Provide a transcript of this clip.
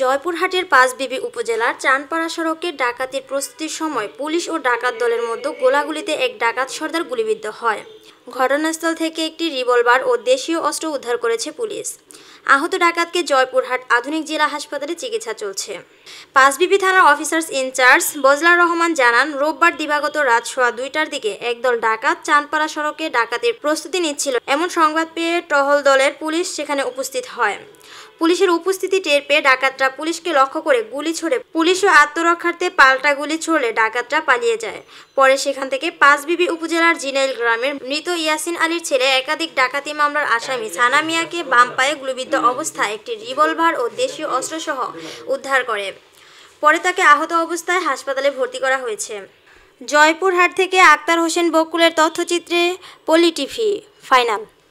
জয়পুরহাটের পাঁচবিবি উপজেলার চানপাড়া সড়কে ডাকাতির প্রস্তুতির সময় পুলিশ ও ডাকাত দলের মধ্যে গোলাগুলিতে এক ডাকাত সর্দার গুলিবিদ্ধ হয় ঘটনাস্থল থেকে একটি রিভলভার ও দেশীয় অস্ত্র উদ্ধার করেছে পুলিশ আহত ডাকাতকে জয়পুরহাট আধুনিক জেলা হাসপাতালে চিকিৎসা চলছে পাঁচবিপি থানার অফিসার্স ইনচার্জ বজলার রহমান জানান রোববার দিবাগত রাত সোয়া দুইটার দিকে একদল ডাকাত চাঁদপাড়া সড়কে ডাকাতের প্রস্তুতি নিচ্ছিল এমন সংবাদ পেয়ে টহল দলের পুলিশ সেখানে উপস্থিত হয় পুলিশের উপস্থিতি টের পেয়ে ডাকাতরা পুলিশকে লক্ষ্য করে গুলি ছোড়ে পুলিশও আত্মরক্ষার্থে পাল্টা গুলি ছোড়লে ডাকাতরা পালিয়ে যায় পরে সেখান থেকে পাঁচবিবি উপজেলার জিনাইল গ্রামের মৃত ইয়াসিন আলীর ছেলে একাধিক ডাকাতি মামলার আসামি সানা মিয়াকে বাম পায়ে গুলিবিদ্ধ অবস্থায় একটি রিভলভার ও দেশীয় অস্ত্রসহ উদ্ধার করে পরে তাকে আহত অবস্থায় হাসপাতালে ভর্তি করা হয়েছে জয়পুরহাট থেকে আক্তার হোসেন বকুলের তথ্যচিত্রে পলিটিফি ফাইনাল